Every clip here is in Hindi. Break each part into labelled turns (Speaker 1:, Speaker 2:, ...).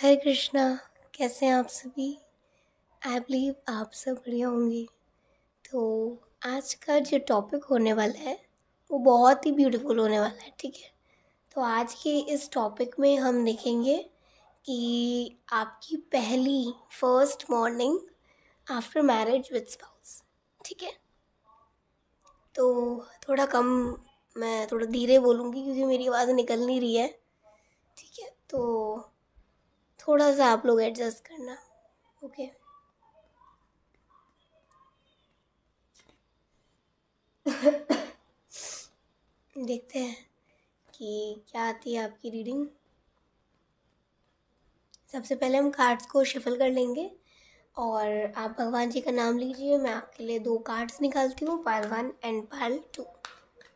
Speaker 1: हरे कृष्णा कैसे हैं आप सभी आई बिलीव आप सब बढ़िया होंगे तो आज का जो टॉपिक होने वाला है वो बहुत ही ब्यूटीफुल होने वाला है ठीक है तो आज के इस टॉपिक में हम देखेंगे कि आपकी पहली first morning after marriage with spouse ठीक है तो थोड़ा कम मैं थोड़ा धीरे बोलूँगी क्योंकि मेरी आवाज़ निकल नहीं रही है ठीक है तो थोड़ा सा आप लोग एडजस्ट करना ओके देखते हैं कि क्या आती है आपकी रीडिंग सबसे पहले हम कार्ड्स को शफल कर लेंगे और आप भगवान जी का नाम लीजिए मैं आपके लिए दो कार्ड्स निकालती हूँ Payal one and Payal two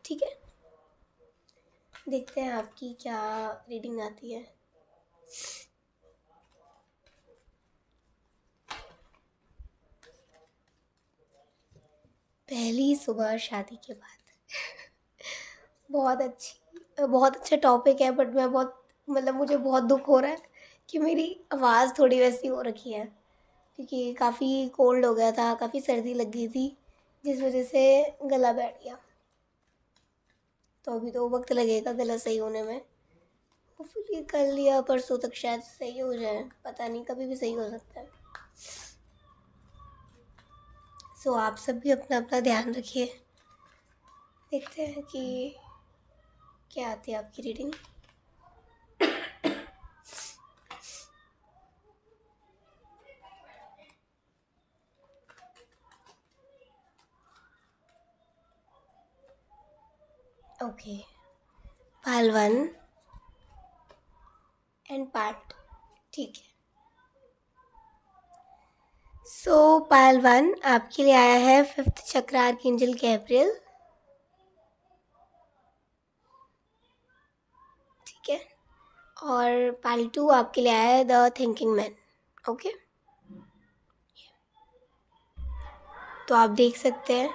Speaker 1: ठीक है देखते हैं आपकी क्या रीडिंग आती है पहली सुबह शादी के बाद बहुत अच्छी बहुत अच्छा टॉपिक है बट मैं बहुत मतलब मुझे बहुत दुख हो रहा है कि मेरी आवाज़ थोड़ी वैसी हो रखी है क्योंकि काफ़ी कोल्ड हो गया था काफ़ी सर्दी लग गई थी जिस वजह से गला बैठ गया तो अभी तो वक्त लगेगा गला सही होने में होपफुली कल या परसों तक शायद सही हो जाए पता नहीं कभी भी सही हो सकता है सो आप सब भी अपना अपना ध्यान रखिए देखते हैं कि क्या आती है आपकी reading okay pile one and part ठीक है सो पायल वन आपके लिए आया है फिफ्थ चक्र किंजल गैब्रियल ठीक है और पायल टू आपके लिए आया है द थिंकिंग मैन ओके तो आप देख सकते हैं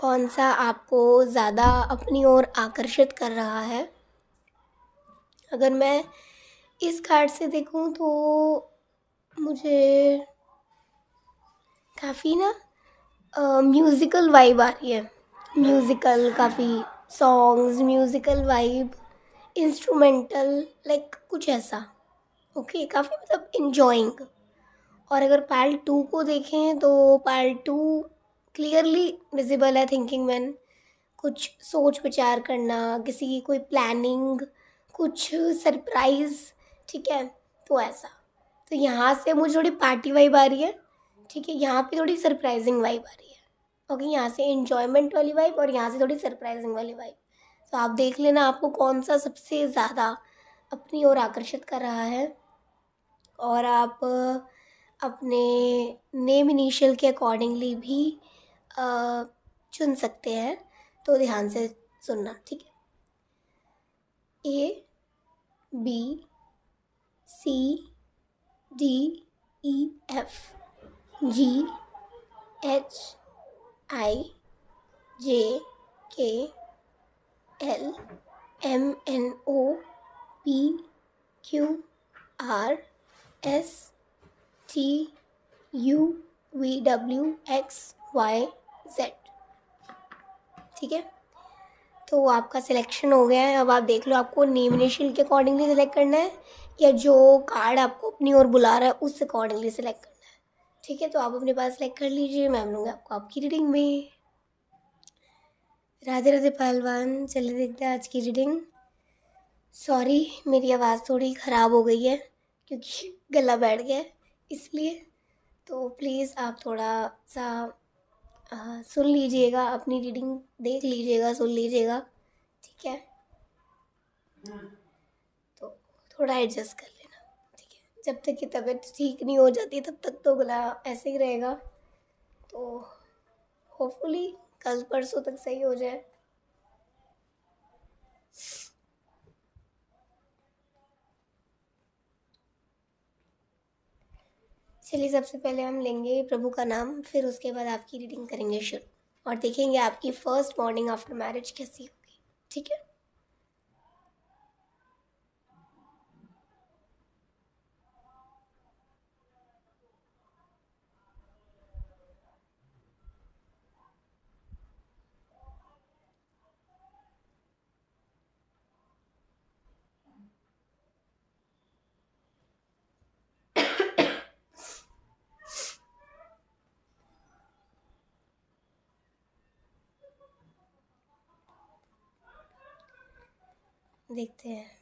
Speaker 1: कौन सा आपको ज़्यादा अपनी ओर आकर्षित कर रहा है अगर मैं इस कार्ड से देखूं तो मुझे काफ़ी ना म्यूज़िकल वाइब आ रही है म्यूज़िकल काफ़ी songs musical vibe instrumental like कुछ ऐसा ओके okay, काफ़ी मतलब इन्जॉइंग और अगर पार्ट टू को देखें तो पार्ट टू क्लियरली विजिबल है थिंकिंग मैन कुछ सोच विचार करना किसी की कोई प्लानिंग कुछ सरप्राइज़ ठीक है तो ऐसा तो यहाँ से मुझे थोड़ी पार्टी वाइब आ रही है ठीक है यहाँ पे थोड़ी सरप्राइजिंग वाइब आ रही है ओके यहाँ से इन्जॉयमेंट वाली वाइब और यहाँ से थोड़ी सरप्राइजिंग वाली वाइब तो आप देख लेना आपको कौन सा सबसे ज़्यादा अपनी ओर आकर्षित कर रहा है और आप अपने नेम इनिशियल के अकॉर्डिंगली भी चुन सकते हैं तो ध्यान से सुनना ठीक है A B C D E F G H I J K L M N O P Q R S T U V W X Y Z ठीक है तो आपका सिलेक्शन हो गया है अब आप देख लो आपको नेम इनिशियल के अकॉर्डिंगली सिलेक्ट करना है या जो कार्ड आपको अपनी ओर बुला रहा है उस अकॉर्डिंगली सिलेक्ट ठीक है तो आप अपने पास लाइक कर लीजिए मैं मिलूँगा आपको आपकी रीडिंग में राधे राधे पहलवान चलिए देखते हैं आज की रीडिंग सॉरी मेरी आवाज़ थोड़ी ख़राब हो गई है क्योंकि गला बैठ गया है इसलिए तो प्लीज़ आप थोड़ा सा आ, सुन लीजिएगा अपनी रीडिंग देख लीजिएगा सुन लीजिएगा ठीक है तो थोड़ा एडजस्ट कर जब तक कि तबीयत ठीक नहीं हो जाती तब तक तो गला ऐसे ही रहेगा तो होपफुली कल परसों तक सही हो जाए चलिए सबसे पहले हम लेंगे प्रभु का नाम फिर उसके बाद आपकी रीडिंग करेंगे शुरू और देखेंगे आपकी फ़र्स्ट मॉर्निंग आफ्टर मैरिज कैसी होगी ठीक है देखते हैं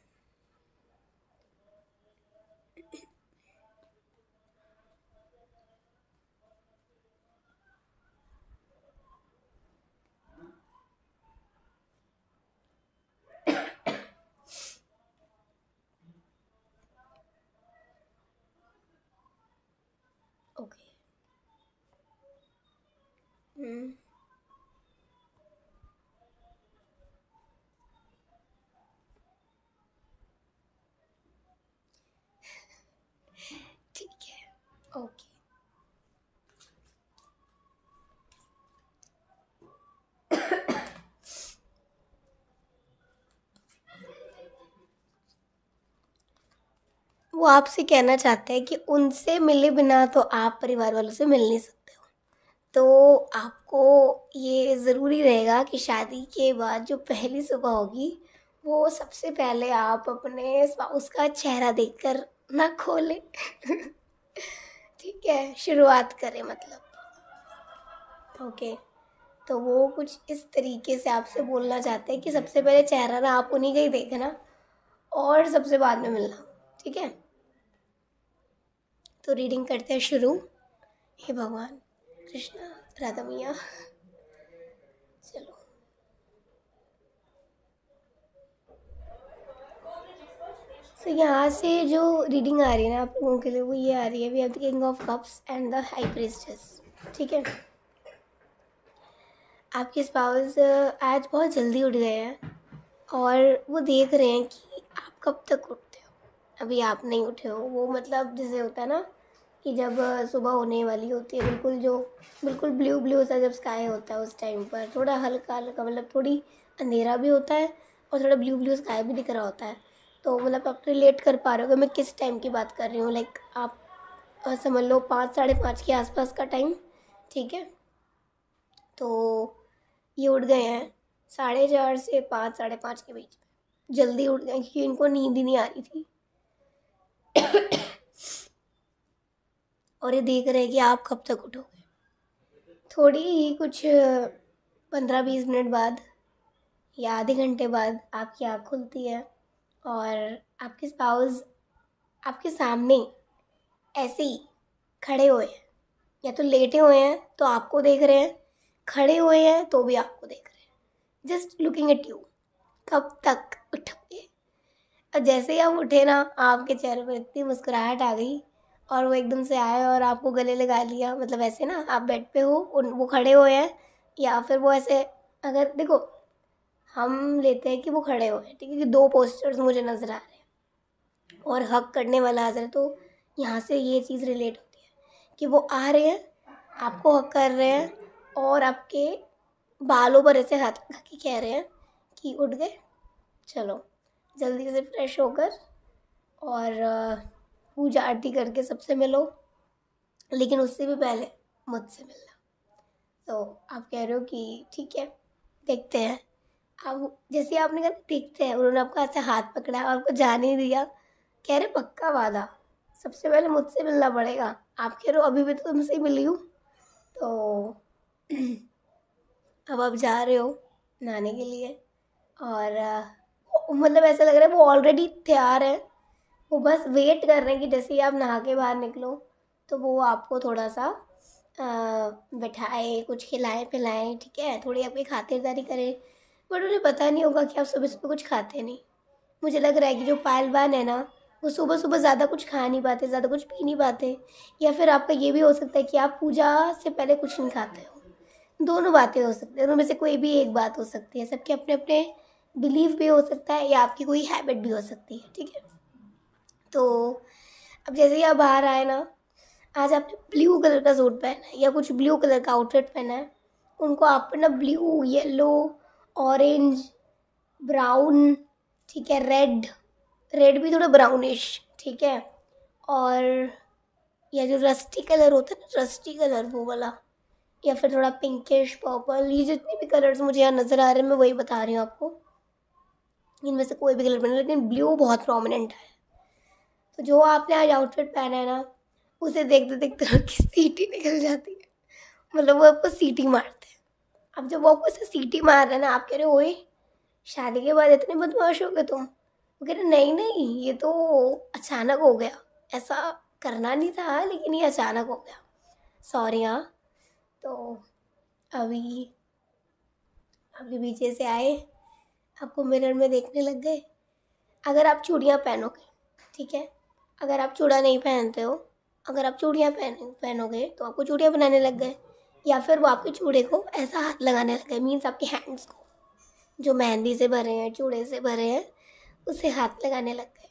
Speaker 1: आपसे कहना चाहते हैं कि उनसे मिले बिना तो आप परिवार वालों से मिल नहीं सकते हो तो आपको ये ज़रूरी रहेगा कि शादी के बाद जो पहली सुबह होगी वो सबसे पहले आप अपने उसका चेहरा देखकर ना खोलें ठीक है शुरुआत करें मतलब ओके तो वो कुछ इस तरीके से आपसे बोलना चाहते हैं कि सबसे पहले चेहरा ना आप उन्हीं का ही देखना और सबसे बाद में मिलना ठीक है तो रीडिंग करते हैं शुरू हे भगवान कृष्णा राधा मैया चलो सो यहाँ से जो रीडिंग आ रही है ना आप लोगों के लिए वो ये आ रही है we have the king of cups and the high priestess ठीक है आपके स्पाउस आज बहुत जल्दी उठ गए हैं और वो देख रहे हैं कि आप कब तक उठते हो अभी आप नहीं उठे हो वो मतलब जैसे होता है ना कि जब सुबह होने वाली होती है बिल्कुल जो बिल्कुल ब्लू ब्लू सा जब स्काई होता है उस टाइम पर थोड़ा हल्का हल्का मतलब थोड़ी अंधेरा भी होता है और थोड़ा ब्लू ब्लू स्काई भी दिख रहा होता है तो मतलब आप रिलेट कर पा रहे हो मैं किस टाइम की बात कर रही हूँ लाइक आप समझ लो पाँच साढ़े पाँच के आसपास का टाइम ठीक है तो ये उठ गए हैं साढ़े चार से पाँच साढ़े पाँच के बीच जल्दी उठ गए क्योंकि इनको नींद ही नहीं आ रही थी और ये देख रहे हैं कि आप कब तक उठोगे थोड़ी ही कुछ पंद्रह बीस मिनट बाद या आधे घंटे बाद आपकी आँख खुलती है और आपके स्पाउस आपके सामने ऐसे ही खड़े हुए हैं या तो लेटे हुए हैं तो आपको देख रहे हैं खड़े हुए हैं तो भी आपको देख रहे हैं जस्ट लुकिंग एट यू कब तक उठोगे और जैसे ही आप उठे ना आपके चेहरे पर इतनी मुस्कुराहट आ गई और वो एकदम से आए और आपको गले लगा लिया मतलब ऐसे ना आप बेड पे हो उन वो खड़े हुए हैं या फिर वो ऐसे अगर देखो हम लेते हैं कि वो खड़े हुए हैं ठीक है कि दो पोस्टर्स मुझे नज़र आ रहे हैं और हक करने वाला है तो यहाँ से ये चीज़ रिलेट होती है कि वो आ रहे हैं आपको हक कर रहे हैं और आपके बालों पर ऐसे हाथ रखा के कह रहे हैं कि उठ गए चलो जल्दी से फ्रेश होकर और पूजा आरती करके सबसे मिलो लेकिन उससे भी पहले मुझसे मिलना तो आप कह रहे हो कि ठीक है देखते हैं आप जैसे आपने कहा देखते हैं उन्होंने आपका ऐसे हाथ पकड़ा और आपको जाने दिया कह रहे पक्का वादा सबसे पहले मुझसे मिलना पड़ेगा आप कह रहे हो अभी भी तो तुमसे ही मिली हूँ तो अब आप जा रहे हो नहाने के लिए और मतलब ऐसा लग रहा है वो ऑलरेडी तैयार है वो बस वेट कर रहे हैं कि जैसे ही आप नहा के बाहर निकलो तो वो आपको थोड़ा सा बैठाए कुछ खिलाएं पिलाएं ठीक है थोड़ी आपकी खातिरदारी करें बट उन्हें पता नहीं होगा कि आप सुबह सुबह कुछ खाते नहीं मुझे लग रहा है कि जो पायलवान है ना वो सुबह सुबह ज़्यादा कुछ खा नहीं पाते ज़्यादा कुछ पी नहीं पाते या फिर आपका ये भी हो सकता है कि आप पूजा से पहले कुछ नहीं खाते हो दोनों बातें हो सकती हैं उनमें से कोई भी एक बात हो सकती है सबके अपने अपने बिलीव भी हो सकता है या आपकी कोई हैबिट भी हो सकती है ठीक है तो अब जैसे ही आप बाहर आए ना आज आपने ब्लू कलर का सूट पहना है या कुछ ब्लू कलर का आउटफिट पहना है उनको आप ना ब्लू येलो ऑरेंज ब्राउन ठीक है रेड रेड भी थोड़ा ब्राउनिश ठीक है और या जो रस्टी कलर होता है ना रस्टी कलर वो वाला या फिर थोड़ा पिंकिश पर्पल ये जितने भी कलर्स मुझे यहाँ नज़र आ रहे हैं मैं वही बता रही हूँ आपको इनमें से कोई भी कलर बना लेकिन ब्लू बहुत प्रोमिनेंट है तो जो आपने आज आउटफिट पहना है ना उसे देखते देखते आपकी सीटी निकल जाती है मतलब वो आपको सीटी मारते हैं अब जब वो आपको उसे सीटी मार रहे हैं ना आप कह रहे हो ओए शादी के बाद इतने बदमाश हो गए तुम वो कह रहे नहीं नहीं ये तो अचानक हो गया ऐसा करना नहीं था लेकिन ये अचानक हो गया सॉरी हाँ तो अभी अभी पीछे से आए आपको मिरर में देखने लग गए अगर आप चूड़ियाँ पहनोगे ठीक है अगर आप चूड़ा नहीं पहनते हो अगर आप चूड़ियाँ पहन पहनोगे तो आपको चूड़ियाँ बनाने लग गए या फिर वो आपके चूड़े को ऐसा हाथ लगाने लग गए मीन्स आपके हैंड्स को जो मेहंदी से भरे हैं चूड़े से भरे हैं उसे हाथ लगाने लग गए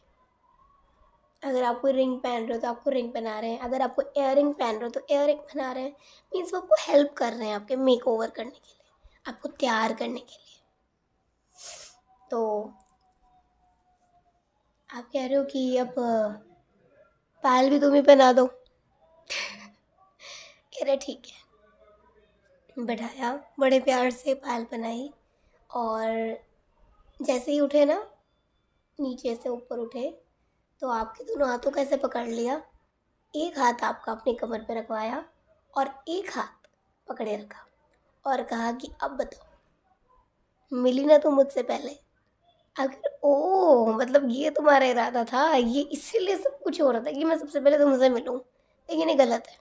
Speaker 1: अगर आप कोई रिंग पहन रहे हो तो आपको रिंग बना रहे हैं अगर आपको रिंग पहन रहे हो तो रिंग बना रहे हैं मीन्स वो आपको हेल्प कर रहे हैं आपके मेक ओवर करने के लिए आपको तैयार करने के लिए तो आप कह रहे हो कि अब पायल भी तुम ही पहना दो कह रहे ठीक है बैठाया बड़े प्यार से पायल पहनाई और जैसे ही उठे ना नीचे से ऊपर उठे तो आपके दोनों हाथों कैसे ऐसे पकड़ लिया एक हाथ आपका अपने कमर पे रखवाया और एक हाथ पकड़े रखा और कहा कि अब बताओ मिली ना तुम मुझसे पहले अगर ओ मतलब ये तुम्हारा इरादा था ये इसीलिए सब कुछ हो रहा था कि मैं सबसे पहले तुमसे मिलूँ लेकिन ये गलत है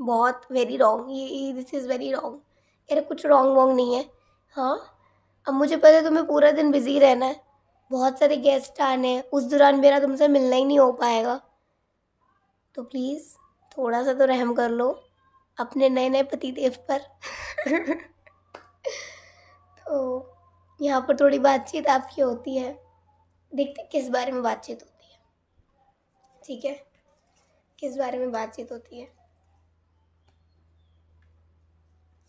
Speaker 1: बहुत वेरी रॉन्ग ये दिस इज़ वेरी रॉन्ग यार कुछ रॉन्ग वॉन्ग नहीं है हाँ अब मुझे पता है तुम्हें पूरा दिन बिजी रहना है बहुत सारे गेस्ट आने हैं उस दौरान मेरा तुमसे मिलना ही नहीं हो पाएगा तो प्लीज़ थोड़ा सा तो रहम कर लो अपने नए नए पति देव पर तो यहाँ पर थोड़ी बातचीत आपकी होती है देखते किस बारे में बातचीत होती है ठीक है किस बारे में बातचीत होती है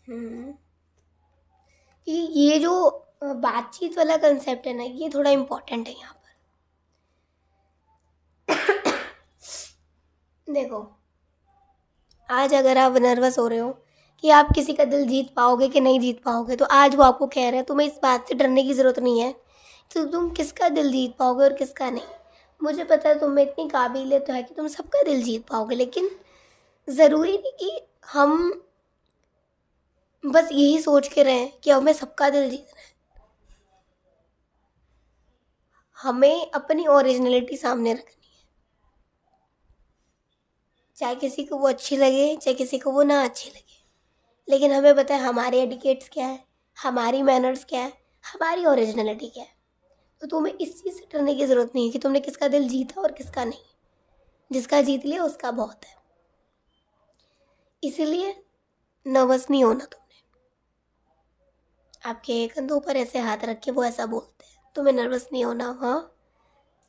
Speaker 1: कि हम्म। ये जो बातचीत वाला कंसेप्ट है ना ये थोड़ा इम्पोर्टेंट है यहाँ पर देखो आज अगर आप नर्वस हो रहे हो कि आप किसी का दिल जीत पाओगे कि नहीं जीत पाओगे तो आज वो आपको कह रहे हैं तुम्हें इस बात से डरने की ज़रूरत नहीं है तो तुम किसका दिल जीत पाओगे और किसका नहीं मुझे पता है तुम्हें इतनी काबिलियत तो है कि तुम सबका दिल जीत पाओगे लेकिन ज़रूरी नहीं कि हम बस यही सोच के रहें कि हमें सबका दिल जीतना है हमें अपनी ओरिजिनलिटी सामने रखनी है चाहे किसी को वो अच्छी लगे चाहे किसी को वो ना अच्छी लगे लेकिन हमें बताएं हमारे एडिकेट्स क्या है हमारी मैनर्स क्या है हमारी ओरिजिनलिटी क्या है तो तुम्हें इस चीज़ से डरने की ज़रूरत नहीं है कि तुमने किसका दिल जीता और किसका नहीं जिसका जीत लिया उसका बहुत है इसीलिए नर्वस नहीं होना तुमने आपके कंधों पर ऐसे हाथ रख के वो ऐसा बोलते हैं तुम्हें नर्वस नहीं होना हाँ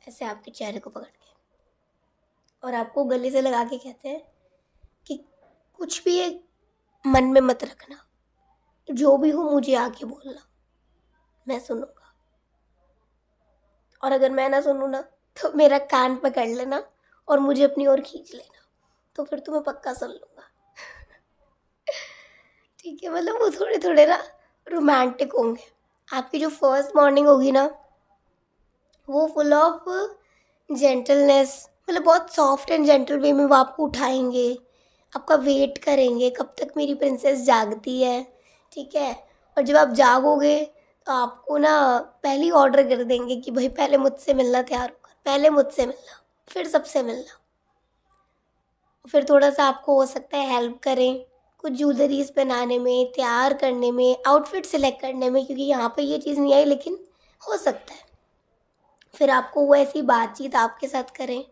Speaker 1: ऐसे आपके चेहरे को पकड़ के और आपको गले से लगा के कहते हैं कि कुछ भी एक मन में मत रखना जो भी हो मुझे आके बोलना मैं सुनूंगा और अगर मैं ना सुनूँ ना तो मेरा कान पकड़ लेना और मुझे अपनी ओर खींच लेना तो फिर तुम्हें पक्का सुन लूँगा ठीक है मतलब वो थोड़े थोड़े ना रोमांटिक होंगे आपकी जो फर्स्ट मॉर्निंग होगी ना वो फुल ऑफ जेंटलनेस मतलब बहुत सॉफ्ट एंड जेंटल वे में वो आपको उठाएंगे आपका वेट करेंगे कब तक मेरी प्रिंसेस जागती है ठीक है और जब आप जागोगे तो आपको ना पहले ही ऑर्डर कर देंगे कि भाई पहले मुझसे मिलना तैयार होकर पहले मुझसे मिलना फिर सबसे मिलना फिर थोड़ा सा आपको हो सकता है हेल्प करें कुछ ज्वेलरीज बनाने में तैयार करने में आउटफिट सिलेक्ट करने में क्योंकि यहाँ पर ये चीज़ नहीं आई लेकिन हो सकता है फिर आपको वो ऐसी बातचीत आपके साथ करें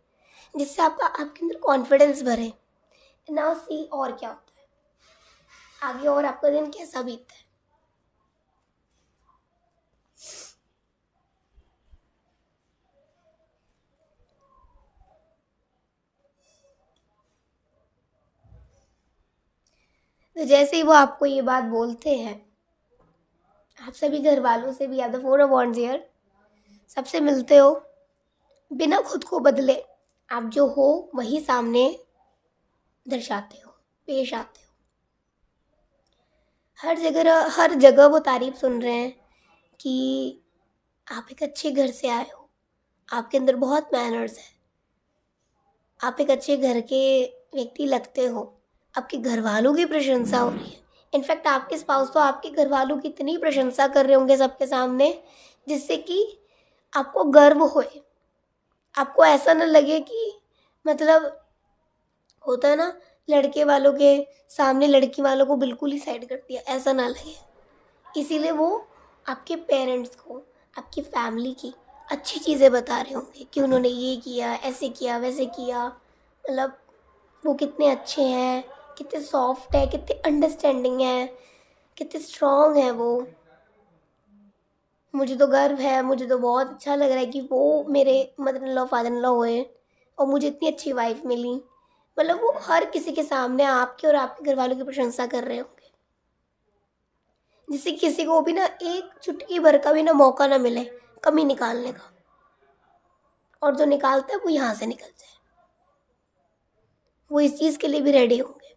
Speaker 1: जिससे आपका आपके अंदर कॉन्फिडेंस भरें ना सी और क्या होता है आगे और आपका दिन कैसा बीतता है तो जैसे ही वो आपको ये बात बोलते हैं आप सभी घर वालों से भी यादव फोर वॉन्ट सबसे मिलते हो बिना खुद को बदले आप जो हो वही सामने दर्शाते हो पेश आते हो हर जगह हर जगह वो तारीफ सुन रहे हैं कि आप एक अच्छे घर से आए हो आपके अंदर बहुत मैनर्स है आप एक अच्छे घर के व्यक्ति लगते हो आपके घर वालों की प्रशंसा हो रही है इनफैक्ट आपके स्पाउस तो आपके घर वालों की इतनी प्रशंसा कर रहे होंगे सबके सामने जिससे कि आपको गर्व होए आपको ऐसा ना लगे कि मतलब होता है ना लड़के वालों के सामने लड़की वालों को बिल्कुल ही साइड कर दिया ऐसा ना लगे इसीलिए वो आपके पेरेंट्स को आपकी फैमिली की अच्छी चीज़ें बता रहे होंगे कि उन्होंने ये किया ऐसे किया वैसे किया मतलब वो कितने अच्छे हैं कितने सॉफ्ट है कितने अंडरस्टैंडिंग है कितने स्ट्रॉन्ग है वो मुझे तो गर्व है मुझे तो बहुत अच्छा लग रहा है कि वो मेरे mother in law father in law हुए और मुझे इतनी अच्छी वाइफ मिली मतलब वो हर किसी के सामने आपके और आपके घर वालों की प्रशंसा कर रहे होंगे जिससे किसी को भी ना एक चुटकी भर का भी ना मौका ना मिले कमी निकालने का और जो निकालता है वो यहाँ से निकल जाए वो इस चीज़ के लिए भी रेडी होंगे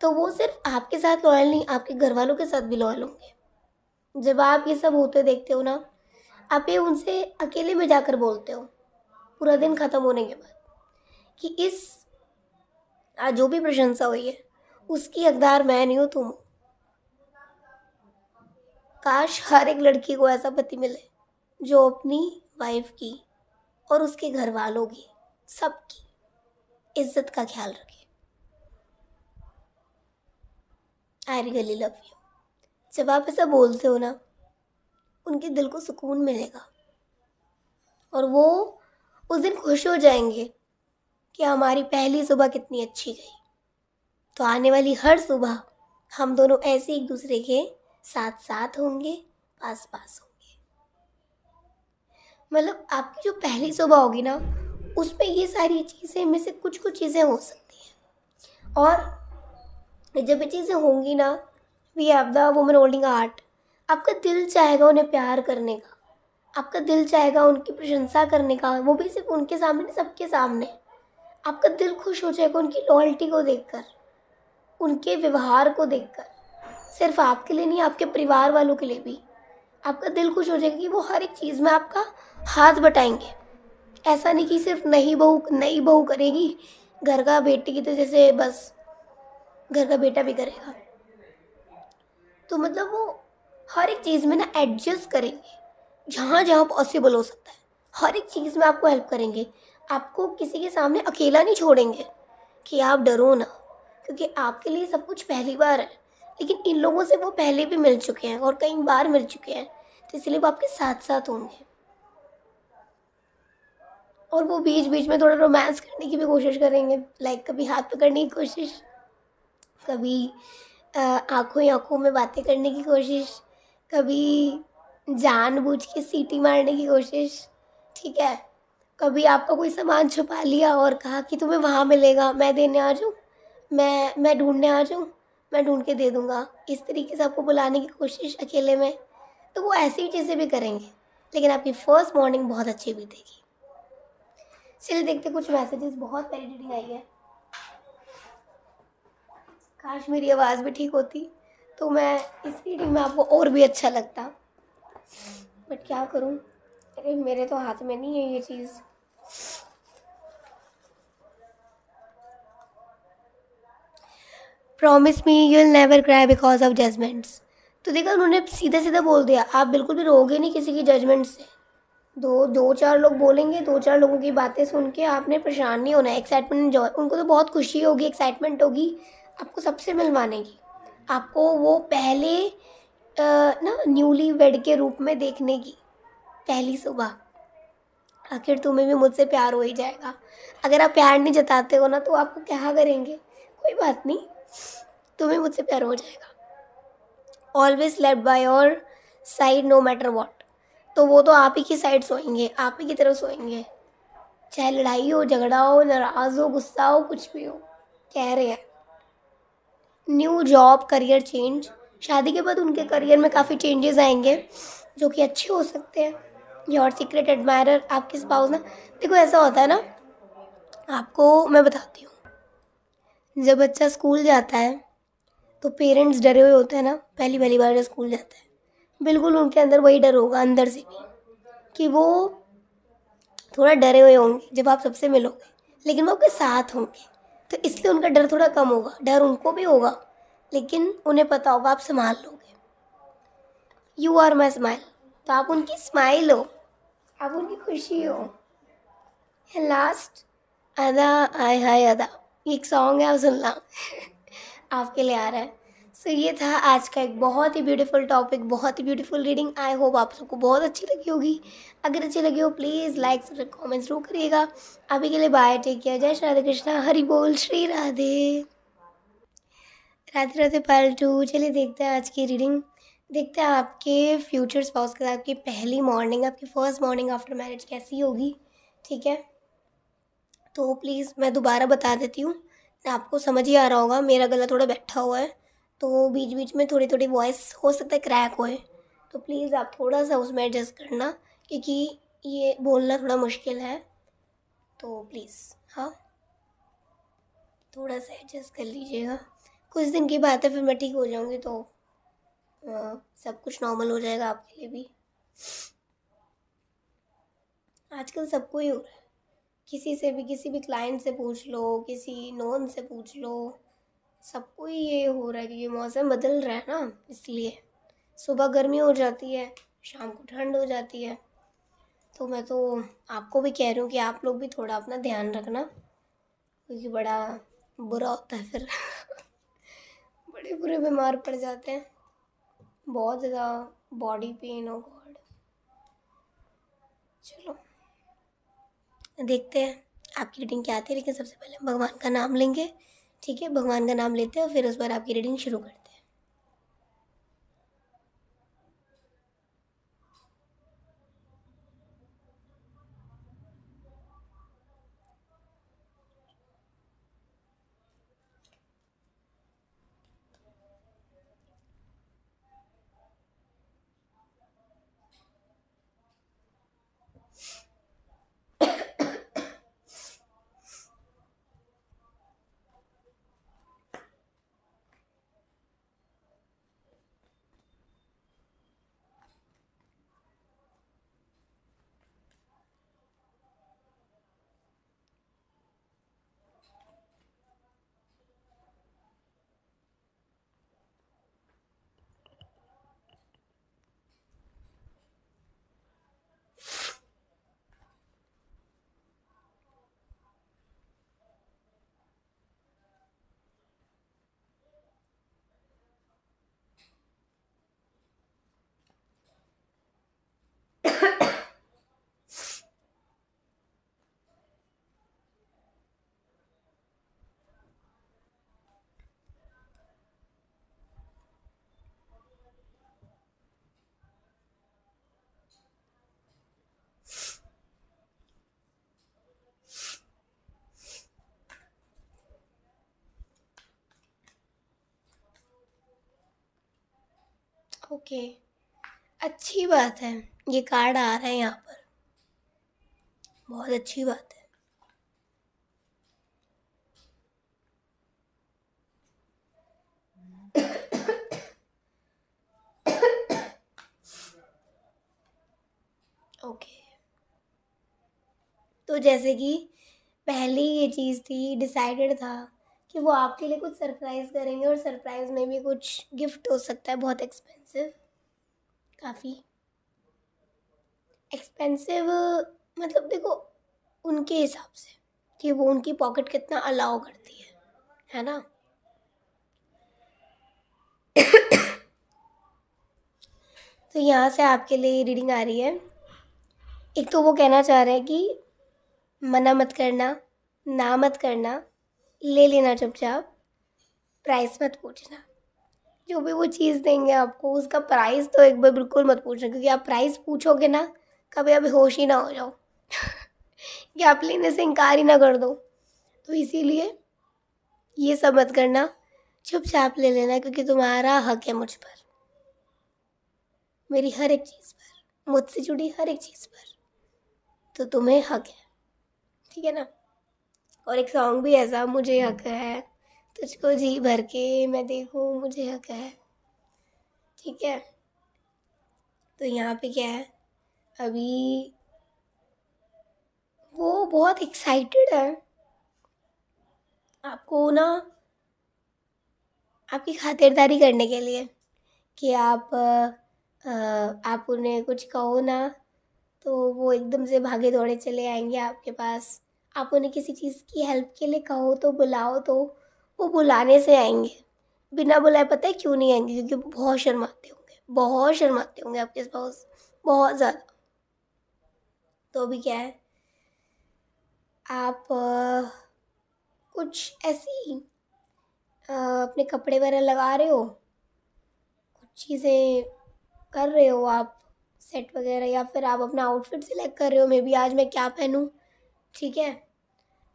Speaker 1: तो वो सिर्फ आपके साथ लॉयल नहीं आपके घर वालों के साथ भी लॉयल होंगे जब आप ये सब होते देखते हो ना आप ये उनसे अकेले में जाकर बोलते हो पूरा दिन ख़त्म होने के बाद कि इस आज जो भी प्रशंसा हुई है उसकी हकदार मैं नहीं हूँ तुम काश हर एक लड़की को ऐसा पति मिले जो अपनी वाइफ की और उसके घर वालों की सबकी इज्जत का ख्याल रखे आई रियली लव यू जब आप ऐसा बोलते हो ना उनके दिल को सुकून मिलेगा और वो उस दिन खुश हो जाएंगे कि हमारी पहली सुबह कितनी अच्छी गई तो आने वाली हर सुबह हम दोनों ऐसे एक दूसरे के साथ साथ होंगे पास पास होंगे मतलब आपकी जो पहली सुबह होगी ना उसमें ये सारी चीज़ें में से कुछ कुछ चीज़ें हो सकती हैं और जब ये चीज़ें होंगी ना we have the women holding art आपका दिल चाहेगा उन्हें प्यार करने का आपका दिल चाहेगा उनकी प्रशंसा करने का वो भी सिर्फ उनके सामने सबके सामने आपका दिल खुश हो जाएगा उनकी लॉयल्टी को देखकर उनके व्यवहार को देखकर सिर्फ आपके लिए नहीं आपके परिवार वालों के लिए भी आपका दिल खुश हो जाएगा कि वो हर एक चीज़ में आपका हाथ बटाएंगे ऐसा नहीं कि सिर्फ नई बहू नई बहू करेगी घर का बेटी की तो जैसे बस घर का बेटा भी करेगा तो मतलब वो हर एक चीज़ में ना एडजस्ट करेंगे जहाँ जहाँ पॉसिबल हो सकता है हर एक चीज़ में आपको हेल्प करेंगे आपको किसी के सामने अकेला नहीं छोड़ेंगे कि आप डरो ना क्योंकि आपके लिए सब कुछ पहली बार है लेकिन इन लोगों से वो पहले भी मिल चुके हैं और कई बार मिल चुके हैं तो इसलिए वो आपके साथ साथ होंगे और वो बीच बीच में थोड़ा रोमांस करने की भी कोशिश करेंगे लाइक कभी हाथ पकड़ने की कोशिश कभी आँखों ही आँखों में बातें करने की कोशिश कभी जानबूझ के सीटी मारने की कोशिश ठीक है कभी आपका कोई सामान छुपा लिया और कहा कि तुम्हें वहाँ मिलेगा मैं देने आ जाऊँ मैं मैं ढूंढने आ जाऊँ मैं ढूंढ के दे दूँगा इस तरीके से आपको बुलाने की कोशिश अकेले में तो वो ऐसी चीज़ें भी करेंगे लेकिन आपकी फ़र्स्ट मॉर्निंग बहुत अच्छी भी देगी चलिए देखते कुछ मैसेजेस बहुत प्यारी रीडिंग आई है काश मेरी आवाज़ भी ठीक होती तो मैं इस रीडिंग में आपको और भी अच्छा लगता बट क्या करूँ अरे मेरे तो हाथ में नहीं है ये चीज़ promise me you'll never cry because of judgements तो देखा उन्होंने सीधा सीधा बोल दिया आप बिल्कुल भी रोगे नहीं किसी की जजमेंट से दो दो चार लोग बोलेंगे दो चार लोगों की बातें सुन के आपने परेशान नहीं होना एक्साइटमेंट इन्जॉय उनको तो बहुत खुशी होगी एक्साइटमेंट होगी आपको सबसे मिलवाने की आपको वो पहले आ, ना न्यूली वेड के रूप में देखने की पहली सुबह आखिर तुम्हें भी मुझसे प्यार हो ही जाएगा अगर आप प्यार नहीं जताते हो ना तो आपको क्या करेंगे कोई बात नहीं तुम्हें मुझसे प्यार हो जाएगा ऑलवेज लेड बाय और साइड नो मैटर वॉट तो वो तो आप ही की साइड सोएंगे आप ही की तरफ सोएंगे चाहे लड़ाई हो झगड़ा हो नाराज़ हो गुस्सा हो कुछ भी हो कह रहे हैं न्यू जॉब करियर चेंज शादी के बाद उनके करियर में काफ़ी चेंजेस आएंगे जो कि अच्छे हो सकते हैं योर सीक्रेट एडमायर आपके स्पाउस ना देखो ऐसा होता है ना आपको मैं बताती हूँ जब बच्चा स्कूल जाता है तो पेरेंट्स डरे हुए होते हैं ना पहली पहली बार जब स्कूल जाता है बिल्कुल उनके अंदर वही डर होगा अंदर से भी कि वो थोड़ा डरे हुए होंगे जब आप सबसे मिलोगे लेकिन वो आपके साथ होंगे तो इसलिए उनका डर थोड़ा कम होगा डर उनको भी होगा लेकिन उन्हें पता होगा आप संभाल लोगे यू आर माई स्माइल तो आप उनकी स्माइल हो आप उनकी खुशी हो एंड लास्ट अदा आय हाय अदा एक सॉन्ग है आप ला आपके लिए आ रहा है सो so, ये था आज का एक बहुत ही ब्यूटीफुल टॉपिक बहुत ही ब्यूटीफुल रीडिंग आई होप आप सबको बहुत अच्छी लगी होगी अगर अच्छी लगी हो प्लीज़ लाइक और जरूर करिएगा अभी के लिए बाय टेक केयर जय श्री राधे कृष्णा हरि बोल श्री राधे राधे राधे पार्ट टू चलिए देखते हैं आज की रीडिंग देखते हैं आपके फ्यूचर स्पाउस के साथ आपकी पहली मॉर्निंग आपकी फ़र्स्ट मॉर्निंग आफ्टर मैरिज कैसी होगी ठीक है तो प्लीज़ मैं दोबारा बता देती हूँ आपको समझ ही आ रहा होगा मेरा गला थोड़ा बैठा हुआ है तो बीच बीच में थोड़ी थोड़ी वॉइस हो सकता है क्रैक होए तो प्लीज़ आप थोड़ा सा उसमें एडजस्ट करना क्योंकि ये बोलना थोड़ा मुश्किल है तो प्लीज़ हाँ थोड़ा सा एडजस्ट कर लीजिएगा कुछ दिन की बात है फिर मैं ठीक हो जाऊँगी तो हाँ, सब कुछ नॉर्मल हो जाएगा आपके लिए भी आजकल सबको ही हो रहा है किसी से भी किसी भी क्लाइंट से पूछ लो किसी नॉन से पूछ लो सबको ही ये हो रहा है क्योंकि मौसम बदल रहा है ना इसलिए सुबह गर्मी हो जाती है शाम को ठंड हो जाती है तो मैं तो आपको भी कह रही हूँ कि आप लोग भी थोड़ा अपना ध्यान रखना क्योंकि बड़ा बुरा होता है फिर बड़े बुरे बीमार पड़ जाते हैं बहुत ज़्यादा बॉडी पेन हो गॉड चलो देखते हैं आपकी रीडिंग क्या आती है लेकिन सबसे पहले हम भगवान का नाम लेंगे ठीक है भगवान का नाम लेते हैं और फिर उस पर आपकी रीडिंग शुरू करते हैं ओके अच्छी बात है ये कार्ड आ रहा है यहाँ पर बहुत अच्छी बात है ओके तो जैसे कि पहली ये चीज़ थी डिसाइडेड था कि वो आपके लिए कुछ सरप्राइज़ करेंगे और सरप्राइज़ में भी कुछ गिफ्ट हो सकता है बहुत एक्सपेंसिव काफ़ी एक्सपेंसिव मतलब देखो उनके हिसाब से कि वो उनकी पॉकेट कितना अलाउ करती है है ना तो यहाँ से आपके लिए रीडिंग आ रही है एक तो वो कहना चाह रहे हैं कि मना मत करना ना मत करना ले लेना चुपचाप प्राइस मत पूछना जो भी वो चीज़ देंगे आपको उसका प्राइस तो एक बार बिल्कुल मत पूछना क्योंकि आप प्राइस पूछोगे ना कभी आप होश ही ना हो जाओ कि आप लेने से इनकार ही ना कर दो तो इसीलिए ये सब मत करना चुपचाप ले लेना क्योंकि तुम्हारा हक है मुझ पर मेरी हर एक चीज़ पर मुझसे जुड़ी हर एक चीज़ पर तो तुम्हें हक है ठीक है ना और एक सॉन्ग भी ऐसा मुझे हक हम्म। है तुझको जी भर के मैं देखूँ मुझे हक है ठीक है तो यहाँ पे क्या है अभी वो बहुत एक्साइटेड है आपको ना आपकी खातिरदारी करने के लिए कि आप आ, आप उन्हें कुछ कहो ना तो वो एकदम से भागे दौड़े चले आएंगे आपके पास आप उन्हें किसी चीज़ की हेल्प के लिए कहो तो बुलाओ तो वो बुलाने से आएंगे बिना बुलाए पता है क्यों नहीं आएंगे क्योंकि बहुत शर्माते होंगे बहुत शर्माते होंगे आपके स्पाउस बहुत ज़्यादा तो भी क्या है आप आ, कुछ ऐसी अपने कपड़े वगैरह लगा रहे हो कुछ चीज़ें कर रहे हो आप सेट वगैरह या फिर आप अपना आउटफिट सिलेक्ट कर रहे हो मे बी आज मैं क्या पहनूँ ठीक है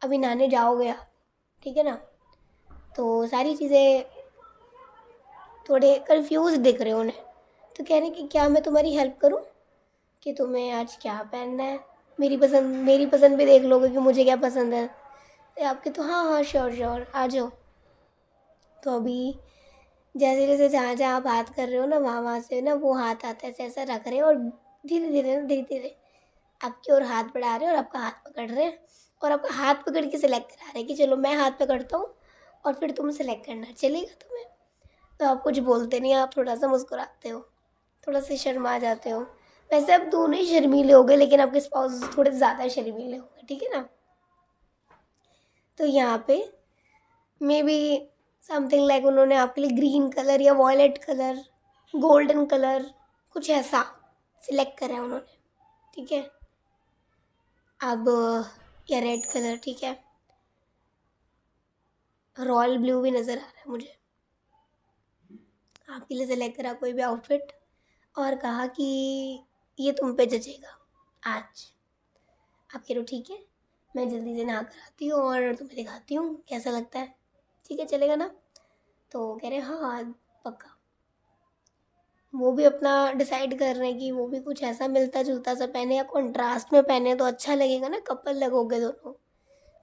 Speaker 1: अभी नहाने जाओगे आप ठीक है ना तो सारी चीज़ें थोड़े कंफ्यूज दिख रहे उन्हें तो कह रहे कि क्या मैं तुम्हारी हेल्प करूं कि तुम्हें आज क्या पहनना है मेरी पसंद मेरी पसंद भी देख लोगे कि मुझे क्या पसंद है तो आपके तो हाँ हाँ श्योर श्योर आ जाओ तो अभी जैसे जैसे जहाँ जहाँ बात कर रहे हो ना वहाँ वहाँ से ना वो हाथ आते ऐसे ऐसा रख रहे हो और धीरे धीरे ना धीरे धीरे आपकी ओर हाथ बढ़ा रहे हैं और आपका हाथ पकड़ रहे हैं और आपका हाथ पकड़ के सिलेक्ट करा रहे हैं कि चलो मैं हाथ पकड़ता हूँ और फिर तुम सिलेक्ट करना चलेगा तुम्हें तो आप कुछ बोलते नहीं आप थोड़ा सा मुस्कुराते हो थोड़ा सा शर्मा जाते हो वैसे आप दोनों ही शर्मीले हो गए लेकिन आपके स्पाउस थोड़े ज़्यादा शर्मीले होंगे ठीक है ना तो यहाँ पे मे बी समथिंग लाइक उन्होंने आपके लिए ग्रीन कलर या वॉयलेट कलर गोल्डन कलर कुछ ऐसा सिलेक्ट करा है उन्होंने ठीक है अब ये रेड कलर ठीक है रॉयल ब्लू भी नज़र आ रहा है मुझे आपके लिए सेलेक्ट करा कोई भी आउटफिट और कहा कि ये तुम पे जचेगा आज आप कह रहे हो ठीक है मैं जल्दी से नहा कर आती हूँ और तुम्हें दिखाती हूँ कैसा लगता है ठीक है चलेगा ना तो कह रहे हैं हाँ, हाँ पक्का वो भी अपना डिसाइड कर रहे हैं कि वो भी कुछ ऐसा मिलता जुलता सा पहने या कॉन्ट्रास्ट में पहने तो अच्छा लगेगा ना कपल लगोगे दोनों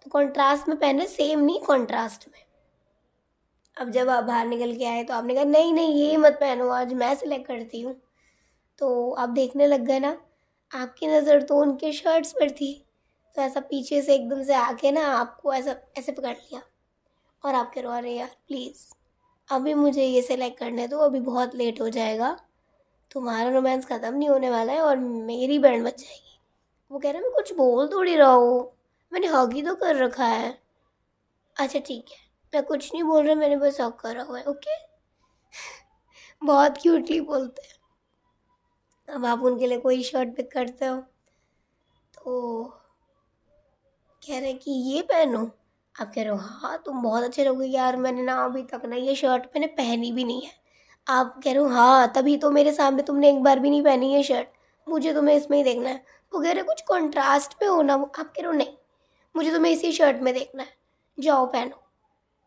Speaker 1: तो कॉन्ट्रास्ट में पहने सेम नहीं कॉन्ट्रास्ट में अब जब आप बाहर निकल के आए तो आपने कहा नहीं नहीं ये मत पहनो आज मैं सिलेक्ट करती हूँ तो आप देखने लग गए ना आपकी नज़र तो उनके शर्ट्स पर थी तो ऐसा पीछे से एकदम से आके ना आपको ऐसा ऐसे पकड़ लिया और आप करो रहे यार प्लीज़ अभी मुझे ये सिलेक्ट करने है तो अभी बहुत लेट हो जाएगा तुम्हारा रोमांस ख़त्म नहीं होने वाला है और मेरी बैंड बच जाएगी वो कह रहा मैं कुछ बोल थोड़ी रहा हूँ मैंने हग ही तो कर रखा है अच्छा ठीक है मैं कुछ नहीं बोल रहा मैंने बस हक करा हुआ है ओके बहुत क्यूटली बोलते हैं अब आप उनके लिए कोई शर्ट पिक करते हो तो कह रहे कि ये पहनो आप कह रहे हो हाँ तुम बहुत अच्छे रहोगे यार मैंने ना अभी तक ना ये शर्ट मैंने पहनी भी नहीं है आप कह रहे हो हाँ तभी तो मेरे सामने तुमने एक बार भी नहीं पहनी ये शर्ट मुझे तुम्हें इसमें ही देखना है वो कह रहे कुछ कॉन्ट्रास्ट में हो ना आप कह रहे हो नहीं मुझे तुम्हें इसी शर्ट में देखना है जाओ पहनो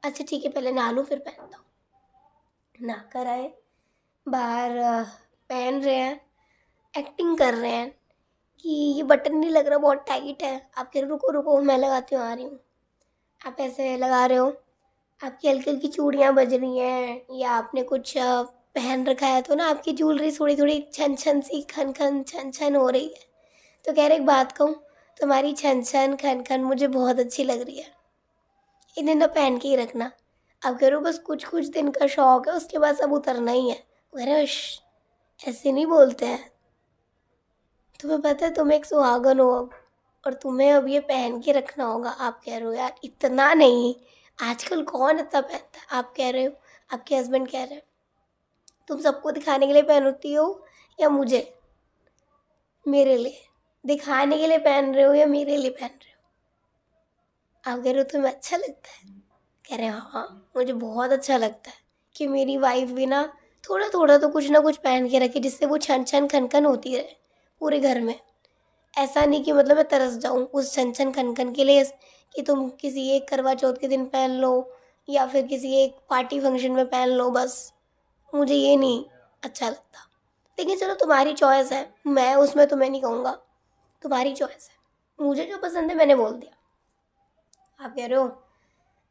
Speaker 1: अच्छा ठीक है पहले नहा लूँ फिर पहनता हूँ नहा कर आए बाहर पहन रहे हैं एक्टिंग कर रहे हैं कि ये बटन नहीं लग रहा बहुत टाइट है आप कह रहे रुको रुको मैं लगाती हूँ आ रही हूँ आप ऐसे लगा रहे हो आपकी हल्की हल्की चूड़ियाँ बज रही हैं या आपने कुछ पहन रखा है तो ना आपकी ज्वेलरी थोड़ी थोड़ी छन छन सी खन खन छन छन हो रही है तो कह रहे एक बात कहूँ तुम्हारी छन छन खन खन मुझे बहुत अच्छी लग रही है इन्हें ना पहन के ही रखना अब कह रहे बस कुछ कुछ दिन का शौक है उसके बाद सब उतरना ही है अरे ऐसे नहीं बोलते हैं तुम्हें पता है तुम एक सुहागन हो अब पर तुम्हें अब ये पहन के रखना होगा आप कह रहे हो यार इतना नहीं आजकल कौन इतना पहनता है आप कह रहे हो आपके हस्बैंड कह रहे हैं तुम सबको दिखाने के लिए पहनती हो या मुझे मेरे लिए दिखाने के लिए पहन रहे हो या मेरे लिए पहन रहे हो आप कह रहे हो तुम्हें अच्छा लगता है कह रहे हो हाँ मुझे बहुत अच्छा लगता है कि मेरी वाइफ भी ना थोड़ा थोड़ा तो कुछ ना कुछ पहन के रखे जिससे वो छन छन खन खन होती रहे पूरे घर में ऐसा नहीं कि मतलब मैं तरस जाऊँ उस छन छन खन खन के लिए कि तुम किसी एक करवा चौथ के दिन पहन लो या फिर किसी एक पार्टी फंक्शन में पहन लो बस मुझे ये नहीं अच्छा लगता लेकिन चलो तुम्हारी चॉइस है मैं उसमें तुम्हें नहीं कहूँगा तुम्हारी चॉइस है मुझे जो पसंद है मैंने बोल दिया आप कह रहे हो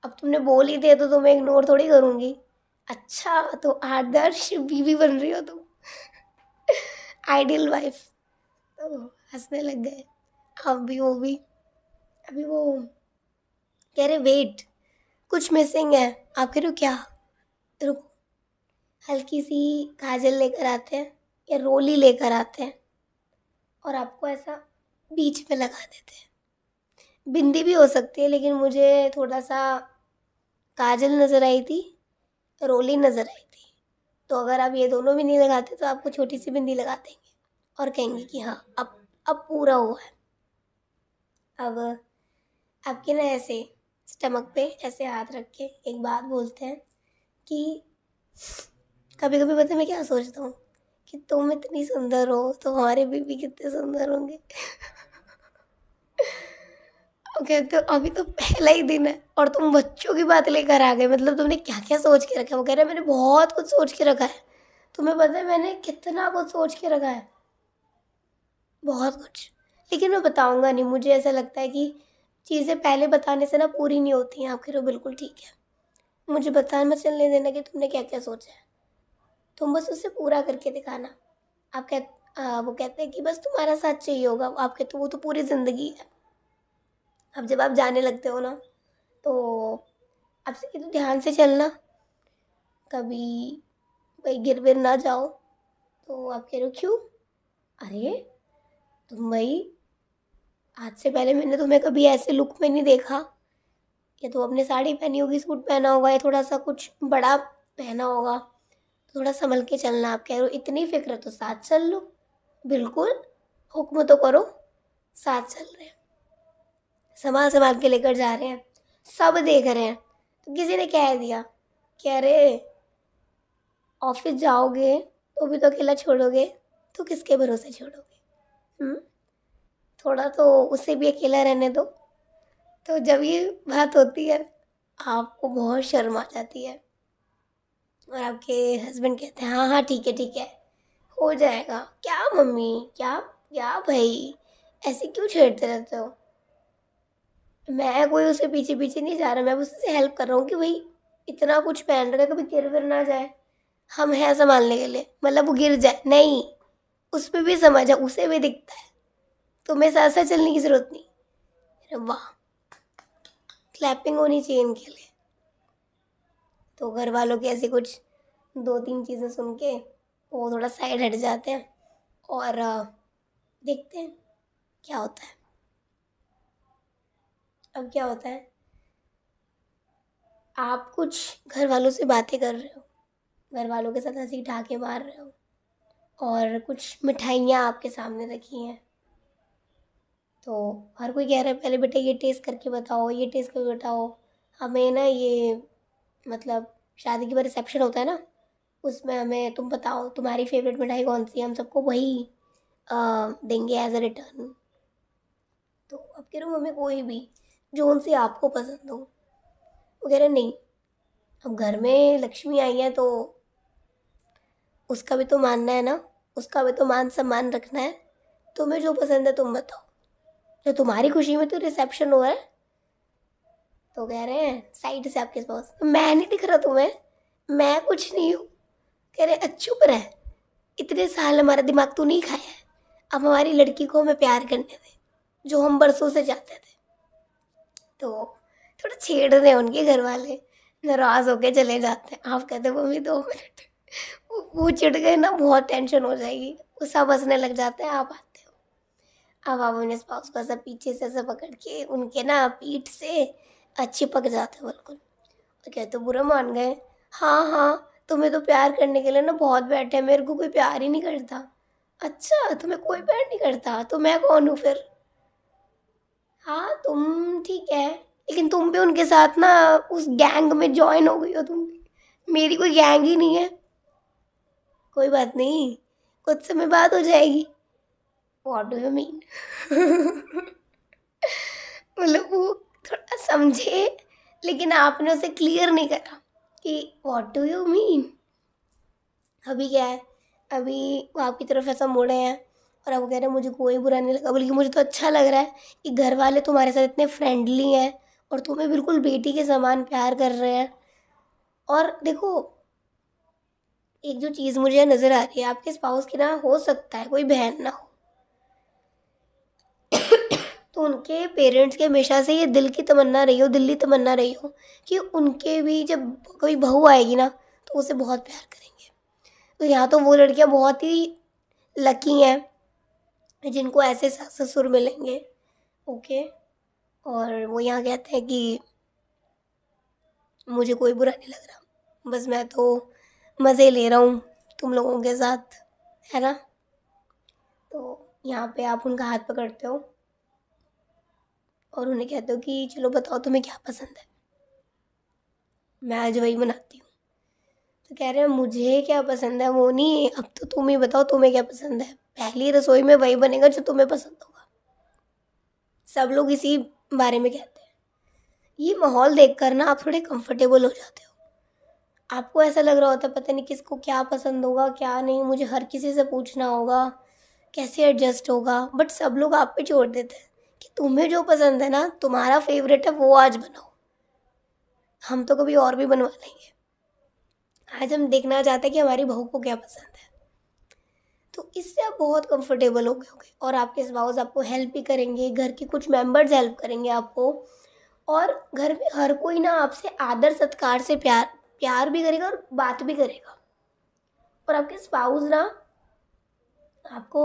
Speaker 1: अब तुमने बोल ही दिया तो तुम्हें इग्नोर थोड़ी करूँगी अच्छा तो आदर्श बीवी बन रही हो तुम आइडियल वाइफ तो हंसने लग गए अभी वो भी अभी वो कह रहे वेट कुछ मिसिंग है आप कह रहे हो क्या तो रुको हल्की सी काजल लेकर आते हैं या रोली लेकर आते हैं और आपको ऐसा बीच में लगा देते हैं बिंदी भी हो सकती है लेकिन मुझे थोड़ा सा काजल नज़र आई थी रोली नज़र आई थी तो अगर आप ये दोनों भी नहीं लगाते तो आपको छोटी सी बिंदी लगा देंगे और कहेंगे कि हाँ अब अब पूरा हुआ है अब आपके ना ऐसे स्टमक पे ऐसे हाथ रख के एक बात बोलते हैं कि कभी कभी पता मैं क्या सोचता हूँ कि तुम इतनी सुंदर हो तो हमारे बीबी कितने सुंदर होंगे ओके तो अभी तो पहला ही दिन है और तुम बच्चों की बात लेकर आ गए मतलब तुमने क्या क्या सोच के रखा है वो कह रहे हैं मैंने बहुत कुछ सोच के रखा है तुम्हें पता है मैंने कितना कुछ सोच के रखा है बहुत कुछ लेकिन मैं बताऊंगा नहीं मुझे ऐसा लगता है कि चीज़ें पहले बताने से ना पूरी नहीं होती हैं आखिर वो बिल्कुल ठीक है मुझे बताना चलने देना कि तुमने क्या क्या सोचा है तुम बस उसे पूरा करके दिखाना आप कह वो कहते हैं कि बस तुम्हारा साथ चाहिए होगा आप कहते तो, वो तो पूरी ज़िंदगी है अब जब आप जाने लगते हो ना तो आपसे तो ध्यान से चलना कभी कहीं गिर बिर ना जाओ तो आप कह रहे हो क्यों अरे तुम भाई आज से पहले मैंने तुम्हें कभी ऐसे लुक में नहीं देखा या तो अपने साड़ी पहनी होगी सूट पहना होगा या थोड़ा सा कुछ बड़ा पहना होगा तो थोड़ा संभल के चलना आप कह रहे हो इतनी फिक्र तो साथ चल लो बिल्कुल हुक्म तो करो साथ चल रहे हैं संभाल संभाल के लेकर जा रहे हैं सब देख रहे हैं तो किसी ने कह दिया कि अरे ऑफिस जाओगे तो भी तो अकेला छोड़ोगे तो किसके भरोसे छोड़ोगे हम्म, थोड़ा तो उसे भी अकेला रहने दो तो जब ये बात होती है आपको बहुत शर्म आ जाती है और आपके हस्बैंड कहते हैं हाँ हाँ ठीक है ठीक है हो जाएगा क्या मम्मी क्या क्या भाई ऐसे क्यों छेड़ते रहते हो मैं कोई उसे पीछे पीछे नहीं जा रहा मैं उससे हेल्प कर रहा हूँ कि भाई इतना कुछ पहन रखा कभी गिर गिर ना जाए हम हैं संभालने के लिए मतलब वो गिर जाए नहीं उस पर भी समाजा उसे भी दिखता है तुम्हें साथ साथ चलने की ज़रूरत नहीं अरे वाह क्लैपिंग होनी चाहिए इनके लिए तो घर वालों के ऐसी कुछ दो तीन चीज़ें सुन के वो थोड़ा साइड हट जाते हैं और देखते हैं क्या होता है अब क्या होता है आप कुछ घर वालों से बातें कर रहे हो घर वालों के साथ हंसी ठाके मार रहे हो और कुछ मिठाइयाँ आपके सामने रखी हैं तो हर कोई कह रहा है पहले बेटा ये टेस्ट करके बताओ ये टेस्ट करके बताओ हमें ना ये मतलब शादी के बाद रिसेप्शन होता है ना उसमें हमें तुम बताओ तुम्हारी फेवरेट मिठाई कौन सी है हम सबको वही आ, देंगे एज अ रिटर्न तो अब कह रहे हमें कोई भी जो उनसे आपको पसंद हो वो कह रहे नहीं अब घर में लक्ष्मी आई है तो उसका भी तो मानना है ना उसका भी तो मान सम्मान रखना है तुम्हें जो पसंद है तुम बताओ जो तुम्हारी खुशी में तो रिसेप्शन हो रहा है तो कह रहे हैं साइड से आपके पास तो मैं नहीं दिख रहा तुम्हें मैं कुछ नहीं हूँ कह रहे अच्छू पर है इतने साल हमारा दिमाग तो नहीं खाया है अब हमारी लड़की को हमें प्यार करने थे जो हम बरसों से जाते थे तो थोड़ा छेड़ रहे उनके घर वाले नाराज होके चले जाते हैं आप कहते मम्मी दो मिनट वो चिढ़ गए ना बहुत टेंशन हो जाएगी वो सब हंसने लग जाते हैं आप आते हो अब आप उन्हें स्पाउस को ऐसा पीछे से ऐसा पकड़ के उनके ना पीठ से अच्छे पक जाते हैं बिल्कुल और कहते तो बुरा मान गए हाँ हाँ तुम्हें तो प्यार करने के लिए ना बहुत बैठे मेरे को कोई प्यार ही नहीं करता अच्छा तुम्हें कोई प्यार नहीं करता तो मैं कौन हूँ फिर हाँ तुम ठीक है लेकिन तुम भी उनके साथ ना उस गैंग में ज्वाइन हो गई हो तुम मेरी कोई गैंग ही नहीं है कोई बात नहीं कुछ समय बाद हो जाएगी वॉट डू यू मीन मतलब वो थोड़ा समझे लेकिन आपने उसे क्लियर नहीं करा कि वॉट डू यू मीन अभी क्या है अभी वो आपकी तरफ ऐसा मोड़े हैं और अब वो कह रहे हैं मुझे कोई बुरा नहीं लगा बल्कि मुझे तो अच्छा लग रहा है कि घर वाले तुम्हारे साथ इतने फ्रेंडली हैं और तुम्हें बिल्कुल बेटी के समान प्यार कर रहे हैं और देखो एक जो चीज़ मुझे नज़र आ रही है आपके स्पाउस की ना हो सकता है कोई बहन ना हो तो उनके पेरेंट्स के हमेशा से ये दिल की तमन्ना रही हो दिल्ली तमन्ना रही हो कि उनके भी जब कोई बहू आएगी ना तो उसे बहुत प्यार करेंगे तो यहाँ तो वो लड़कियाँ बहुत ही लकी हैं जिनको ऐसे सास ससुर मिलेंगे ओके और वो यहाँ कहते हैं कि मुझे कोई बुरा नहीं लग रहा बस मैं तो मज़े ले रहा हूँ तुम लोगों के साथ है ना तो यहाँ पे आप उनका हाथ पकड़ते हो और उन्हें कहते हो कि चलो बताओ तुम्हें क्या पसंद है मैं आज वही बनाती हूँ तो कह रहे हैं मुझे क्या पसंद है वो नहीं अब तो तुम ही बताओ तुम्हें क्या पसंद है पहली रसोई में वही बनेगा जो तुम्हें पसंद होगा सब लोग इसी बारे में कहते हैं ये माहौल देखकर ना आप थोड़े कंफर्टेबल हो जाते हो आपको ऐसा लग रहा होता है पता नहीं किसको क्या पसंद होगा क्या नहीं मुझे हर किसी से पूछना होगा कैसे एडजस्ट होगा बट सब लोग आप पे छोड़ देते हैं कि तुम्हें जो पसंद है ना तुम्हारा फेवरेट है वो आज बनाओ हम तो कभी और भी बनवा लेंगे आज हम देखना चाहते हैं कि हमारी बहू को क्या पसंद है तो इससे आप बहुत कंफर्टेबल हो गए होंगे और आपके स्पाउस आपको हेल्प भी करेंगे घर के कुछ मेंबर्स हेल्प करेंगे आपको और घर में हर कोई ना आपसे आदर सत्कार से प्यार प्यार भी करेगा और बात भी करेगा और आपके स्पाउस ना आपको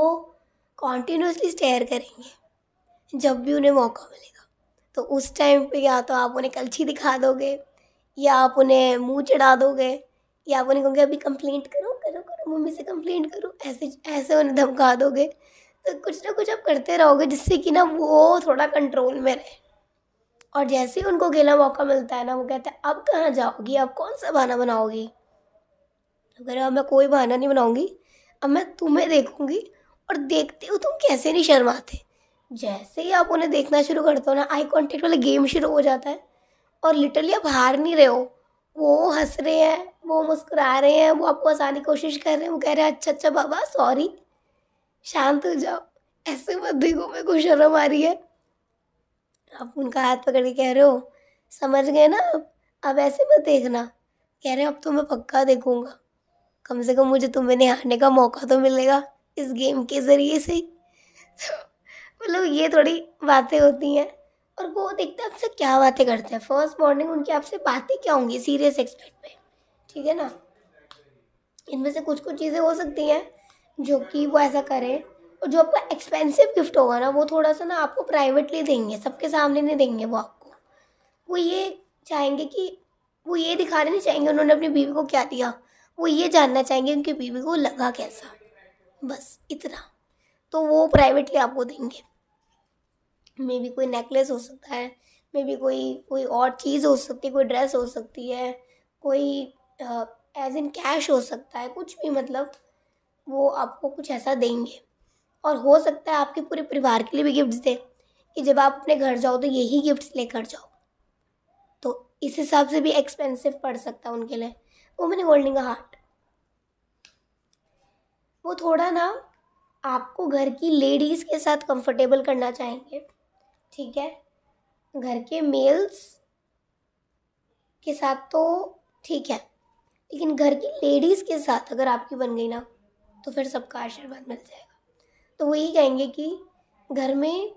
Speaker 1: कॉन्टीन्यूसली स्टेयर करेंगे जब भी उन्हें मौका मिलेगा तो उस टाइम पे या तो आप उन्हें कलछी दिखा दोगे या आप उन्हें मुंह चढ़ा दोगे या आप उन्हें कहोगे अभी कंप्लेंट करो करो करो मम्मी से कंप्लेंट करो ऐसे ऐसे उन्हें धमका दोगे तो कुछ ना कुछ आप करते रहोगे जिससे कि ना वो थोड़ा कंट्रोल में रहे और जैसे ही उनको अकेला मौका मिलता है ना वो कहते हैं अब कहाँ जाओगी अब कौन सा बहाना बनाओगी तो कह रहे अब मैं कोई बहाना नहीं बनाऊँगी अब मैं तुम्हें देखूँगी और देखते हो तुम कैसे नहीं शर्माते जैसे ही आप उन्हें देखना शुरू करते हो ना आई कॉन्टेक्ट वाला गेम शुरू हो जाता है और लिटरली आप हार नहीं रहे हो वो हंस रहे हैं वो मुस्कुरा रहे हैं वो आपको हंसाने की कोशिश कर रहे हैं वो कह रहे हैं अच्छा अच्छा बाबा सॉरी शांत हो जाओ ऐसे मत देखो मेरे को शर्म आ रही है आप उनका हाथ पकड़ के कह रहे हो समझ गए ना आप अब ऐसे मत देखना कह रहे हो अब तो मैं पक्का देखूंगा कम से कम मुझे तुम्हें निहारने का मौका तो मिलेगा इस गेम के ज़रिए से ही तो मतलब ये थोड़ी बातें होती हैं और वो देखते हैं आपसे क्या बातें करते हैं फर्स्ट मॉर्निंग उनकी आपसे बातें क्या होंगी सीरियस एक्सपेक्ट में ठीक है ना इनमें से कुछ कुछ चीज़ें हो सकती हैं जो कि वो ऐसा करें और जो आपका एक्सपेंसिव गिफ्ट होगा ना वो थोड़ा सा ना आपको प्राइवेटली देंगे सबके सामने नहीं देंगे वो आपको वो ये चाहेंगे कि वो ये दिखाने नहीं चाहेंगे उन्होंने अपनी बीवी को क्या दिया वो ये जानना चाहेंगे उनकी बीवी को लगा कैसा बस इतना तो वो प्राइवेटली आपको देंगे मे बी कोई नेकलेस हो सकता है मे बी कोई कोई और चीज़ हो सकती है कोई ड्रेस हो सकती है कोई एज इन कैश हो सकता है कुछ भी मतलब वो आपको कुछ ऐसा देंगे और हो सकता है आपके पूरे परिवार के लिए भी गिफ्ट्स दें कि जब आप अपने घर जाओ तो यही गिफ्ट्स लेकर जाओ तो इस हिसाब से भी एक्सपेंसिव पड़ सकता है उनके लिए वो होल्डिंग गोल्डिंग हार्ट वो थोड़ा ना आपको घर की लेडीज़ के साथ कंफर्टेबल करना चाहेंगे ठीक है घर के मेल्स के साथ तो ठीक है लेकिन घर की लेडीज़ के साथ अगर आपकी बन गई ना तो फिर सबका आशीर्वाद मिल जाएगा तो वो यही कहेंगे कि घर में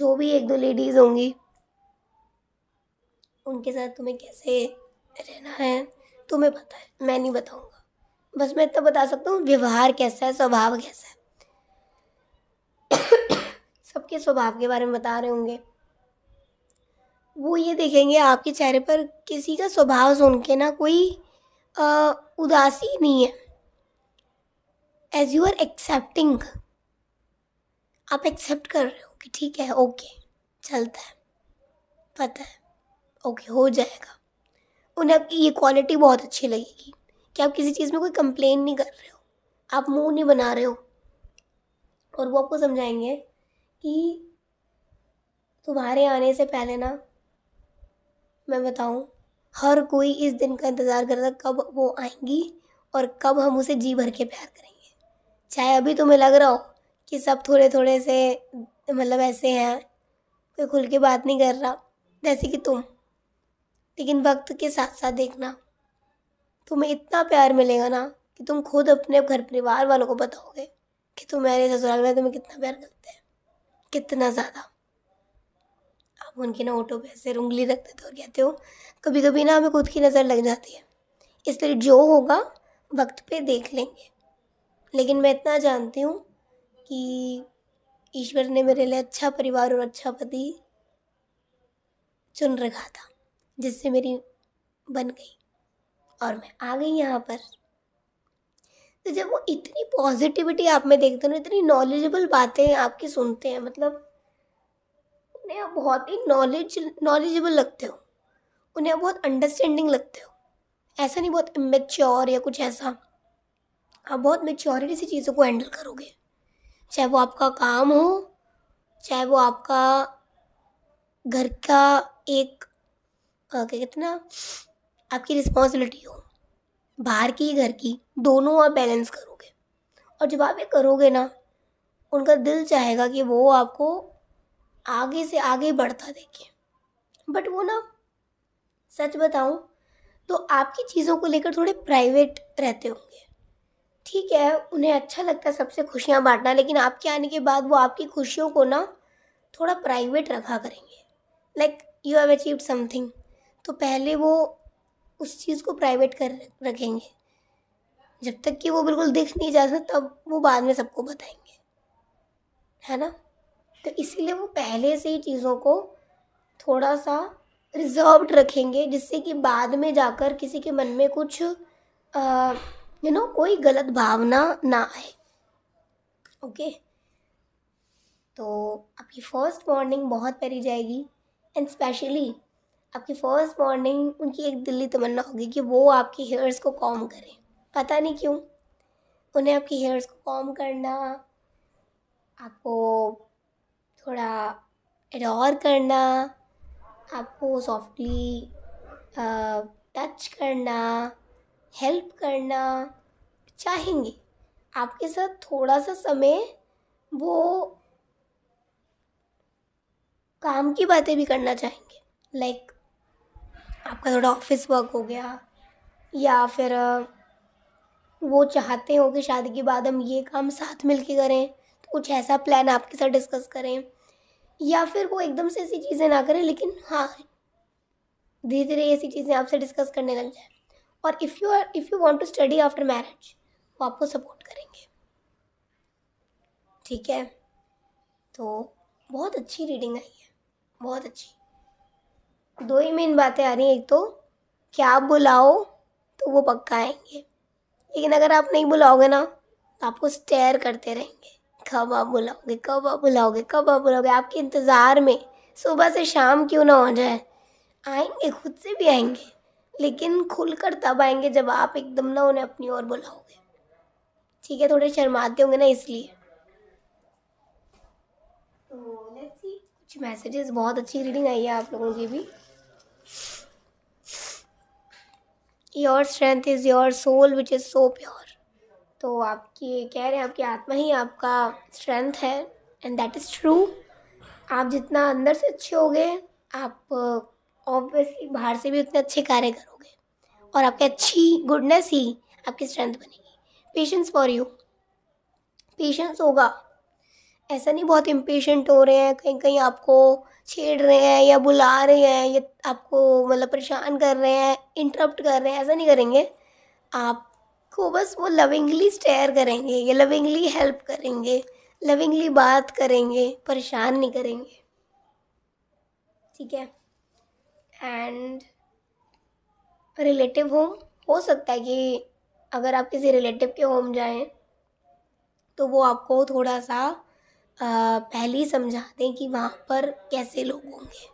Speaker 1: जो भी एक दो लेडीज़ होंगी उनके साथ तुम्हें कैसे रहना है तुम्हें पता है मैं नहीं बताऊंगा बस मैं इतना बता सकता हूँ व्यवहार कैसा है स्वभाव कैसा है सबके स्वभाव के बारे में बता रहे होंगे वो ये देखेंगे आपके चेहरे पर किसी का स्वभाव सुन के ना कोई आ, उदासी नहीं है एज यू आर एक्सेप्टिंग आप एक्सेप्ट कर रहे हो कि ठीक है ओके चलता है पता है ओके हो जाएगा उन्हें आपकी ये क्वालिटी बहुत अच्छी लगेगी कि आप किसी चीज़ में कोई कंप्लेन नहीं कर रहे हो आप मुंह नहीं बना रहे हो और वो आपको समझाएंगे कि तुम्हारे आने से पहले ना मैं बताऊँ हर कोई इस दिन का इंतज़ार कर रहा कब वो आएंगी और कब हम उसे जी भर के प्यार करेंगे चाहे अभी तुम्हें लग रहा हो कि सब थोड़े थोड़े से मतलब ऐसे हैं कोई खुल के बात नहीं कर रहा जैसे कि तुम लेकिन वक्त के साथ साथ देखना तुम्हें इतना प्यार मिलेगा ना कि तुम खुद अपने घर परिवार वालों को बताओगे कि तुम्हारे ससुराल में तुम्हें कितना प्यार करते हैं कितना ज़्यादा आप उनके ना ऑटो पे ऐसे उंगली रखते थे और कहते हो कभी कभी ना हमें खुद की नज़र लग जाती है इसलिए जो होगा वक्त पे देख लेंगे लेकिन मैं इतना जानती हूँ कि ईश्वर ने मेरे लिए अच्छा परिवार और अच्छा पति चुन रखा था जिससे मेरी बन गई और मैं आ गई यहाँ पर तो जब वो इतनी पॉजिटिविटी आप में देखते हो ना इतनी नॉलेजेबल बातें आपकी सुनते हैं मतलब उन्हें आप बहुत ही नॉलेज नॉलेजेबल लगते हो उन्हें आप बहुत अंडरस्टैंडिंग लगते हो ऐसा नहीं बहुत मेच्योर या कुछ ऐसा आप बहुत मेच्योरिटी से चीज़ों को हैंडल करोगे चाहे वो आपका काम हो चाहे वो आपका घर का एक क्या कहते ना आपकी रिस्पॉन्सिबिलिटी हो बाहर की घर की दोनों आप बैलेंस करोगे और जब आप ये करोगे ना उनका दिल चाहेगा कि वो आपको आगे से आगे बढ़ता देखे बट वो ना सच बताऊं तो आपकी चीज़ों को लेकर थोड़े प्राइवेट रहते होंगे ठीक है उन्हें अच्छा लगता है सबसे खुशियाँ बांटना लेकिन आपके आने के बाद वो आपकी खुशियों को ना थोड़ा प्राइवेट रखा करेंगे like you have achieve something तो पहले वो उस चीज़ को प्राइवेट कर रखेंगे जब तक कि वो बिल्कुल दिख नहीं जा सकता तब वो बाद में सबको बताएंगे है ना तो इसीलिए वो पहले से ही चीज़ों को थोड़ा सा रिजर्व्ड रखेंगे जिससे कि बाद में जाकर किसी के मन में कुछ आ, यू नो कोई गलत भावना ना आए ओके तो आपकी फ़र्स्ट मॉर्निंग बहुत प्यारी जाएगी एंड स्पेशली आपकी फ़र्स्ट मॉर्निंग उनकी एक दिल्ली तमन्ना होगी कि वो आपके हेयर्स को कॉम करें पता नहीं क्यों उन्हें आपकी हेयर्स को कॉम करना आपको थोड़ा एडोर करना आपको सॉफ्टली टच uh, करना हेल्प करना चाहेंगे आपके साथ थोड़ा सा समय वो काम की बातें भी करना चाहेंगे लाइक like, आपका थोड़ा ऑफिस वर्क हो गया या फिर वो चाहते हो कि शादी के बाद हम ये काम साथ मिलके करें तो कुछ ऐसा प्लान आपके साथ डिस्कस करें या फिर वो एकदम से ऐसी चीज़ें ना करें लेकिन हाँ धीरे धीरे ऐसी चीज़ें आपसे डिस्कस करने लग जाए और if you are if you want to study after marriage वो आपको सपोर्ट करेंगे ठीक है तो बहुत अच्छी रीडिंग आई है बहुत अच्छी दो ही मेन बातें आ रही हैं एक तो कि आप बुलाओ तो वो पक्का आएंगे लेकिन अगर आप नहीं बुलाओगे ना तो आपको स्टेयर करते रहेंगे कब आप बुलाओगे कब आप बुलाओगे कब आप बुलाओगे आपके इंतज़ार में सुबह से शाम क्यों ना हो जाए आएंगे खुद से भी आएंगे लेकिन खुलकर तब आएंगे जब आप एकदम ना उन्हें अपनी ओर बुलाओगे ठीक है थोड़े शर्माते होंगे ना इसलिए तो कुछ मैसेजेस बहुत अच्छी रीडिंग आई है आप लोगों की भी your strength is your soul which is so pure तो आपकी कह रहे हैं आपकी आत्मा ही आपका स्ट्रेंथ है एंड दैट इज़ ट्रू आप जितना अंदर से अच्छे होगे आप ऑब्वियसली बाहर से भी उतने अच्छे कार्य करोगे और आपकी अच्छी गुडनेस ही आपकी स्ट्रेंथ बनेगी पेशेंस फॉर यू पेशेंस होगा ऐसा नहीं बहुत इम्पेशेंट हो रहे हैं कहीं कहीं आपको छेड़ रहे हैं या बुला रहे हैं या आपको मतलब परेशान कर रहे हैं इंटरप्ट कर रहे हैं ऐसा नहीं करेंगे आपको बस वो लविंगली स्टेयर करेंगे या लविंगली हेल्प करेंगे लविंगली बात करेंगे परेशान नहीं करेंगे ठीक है एंड रिलेटिव होम हो सकता है कि अगर आप किसी रिलेटिव के होम जाएं तो वो आपको थोड़ा सा आ, पहले ही समझा दें कि वहाँ पर कैसे लोग होंगे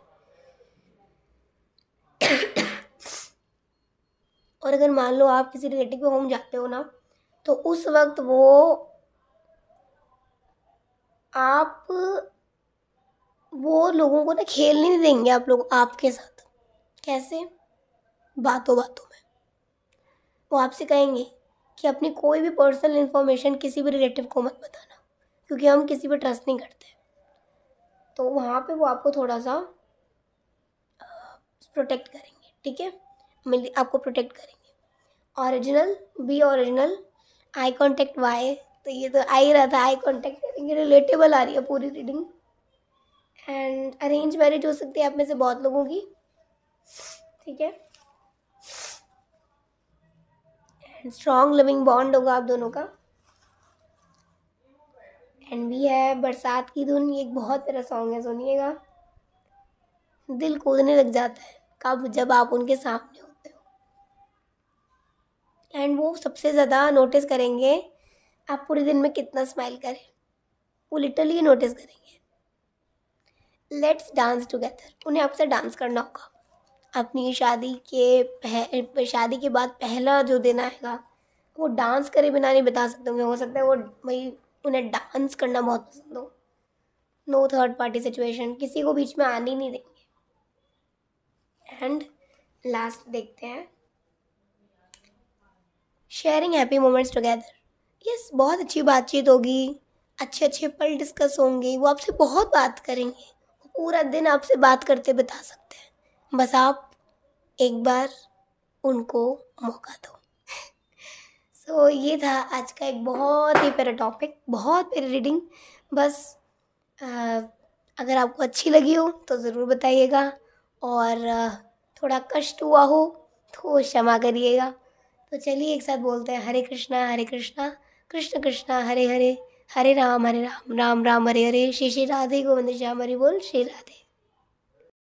Speaker 1: और अगर मान लो आप किसी रिलेटिव के होम जाते हो ना तो उस वक्त वो आप वो लोगों को ना खेलने नहीं देंगे आप लोग आपके साथ कैसे बातों बातों में वो आपसे कहेंगे कि अपनी कोई भी पर्सनल इन्फॉर्मेशन किसी भी रिलेटिव को मत बताना क्योंकि हम किसी पर ट्रस्ट नहीं करते तो वहाँ पे वो आपको थोड़ा सा प्रोटेक्ट करेंगे ठीक है मिल आपको प्रोटेक्ट करेंगे original be original I contact why तो ये तो आ ही रहा था आई कांटेक्ट करेंगे रिलेटेबल आ रही है पूरी रीडिंग एंड अरेंज मैरिज हो सकती है आप में से बहुत लोगों की ठीक है स्ट्रॉन्ग लिविंग बॉन्ड होगा आप दोनों का एंड भी है बरसात की धुन ये एक बहुत प्यारा सॉन्ग है सुनिएगा दिल कूदने लग जाता है कब जब आप उनके सामने होते हो एंड वो सबसे ज़्यादा नोटिस करेंगे आप पूरे दिन में कितना स्माइल करें वो लिटरली नोटिस करेंगे लेट्स डांस टुगेदर उन्हें आपसे डांस करना होगा अपनी शादी के पह, शादी के बाद पहला जो दिन आएगा वो डांस करे बिना नहीं बता सकते होंगे हो सकता है वो भाई उन्हें डांस करना बहुत पसंद हो नो थर्ड पार्टी सिचुएशन किसी को बीच में आने ही नहीं देंगे एंड लास्ट देखते हैं sharing happy moments together yes बहुत अच्छी बातचीत होगी अच्छे अच्छे पल डिस्कस होंगे वो आपसे बहुत बात करेंगे वो पूरा दिन आपसे बात करते बता सकते हैं बस आप एक बार उनको मौका दो सो so, ये था आज का एक बहुत ही प्यारा टॉपिक बहुत प्यारी रीडिंग बस आ, अगर आपको अच्छी लगी हो तो ज़रूर बताइएगा और थोड़ा कष्ट हुआ हो तो क्षमा करिएगा तो चलिए एक साथ बोलते हैं हरे कृष्णा हरे कृष्णा कृष्ण कृष्णा हरे हरे हरे राम हरे राम राम राम हरे हरे श्री श्री राधे गोविंद श्याम हरि बोल श्री राधे